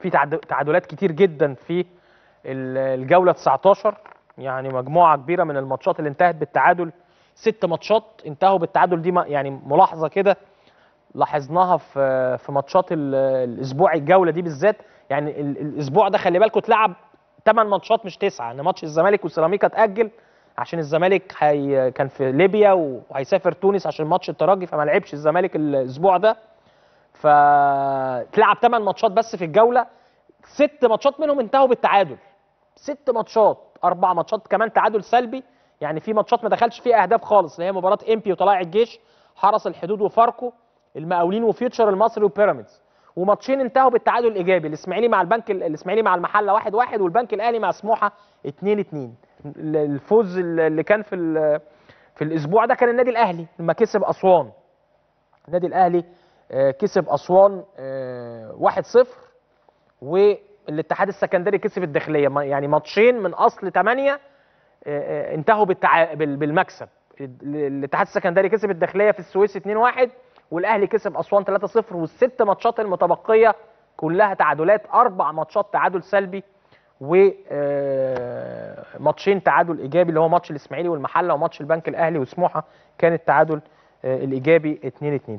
في تعادلات كتير جدا في الجوله 19 يعني مجموعه كبيره من الماتشات اللي انتهت بالتعادل ست ماتشات انتهوا بالتعادل دي يعني ملاحظه كده لاحظناها في في ماتشات الاسبوع الجوله دي بالذات يعني الاسبوع ده خلي بالكم اتلعب 8 ماتشات مش تسعه ان يعني ماتش الزمالك وسيراميكا اتاجل عشان الزمالك كان في ليبيا وهيسافر تونس عشان ماتش الترجي فما لعبش الزمالك الاسبوع ده فتلعب 8 ماتشات بس في الجوله ست ماتشات منهم انتهوا بالتعادل ست ماتشات اربع ماتشات كمان تعادل سلبي يعني في ماتشات ما دخلش فيها اهداف خالص اللي هي مباراه امبي وطلائع الجيش حرس الحدود وفاركو المقاولين وفيوتشر المصري وبيراميدز وماتشين انتهوا بالتعادل الايجابي الاسماعيلي مع البنك الاسماعيلي مع المحله 1-1 واحد واحد والبنك الاهلي مع سموحه 2-2 الفوز اللي كان في في الاسبوع ده كان النادي الاهلي لما كسب اسوان النادي الاهلي آه، كسب اسوان 1-0 آه، والاتحاد السكندري كسب الداخليه يعني ماتشين من اصل 8 آه، انتهوا بالتع... بالمكسب الاتحاد السكندري كسب الداخليه في السويس 2-1 والاهلي كسب اسوان 3-0 والست ماتشات المتبقيه كلها تعادلات اربع ماتشات تعادل سلبي وماتشين تعادل ايجابي اللي هو ماتش الاسماعيلي والمحله وماتش البنك الاهلي وسموحه كان التعادل الايجابي 2 2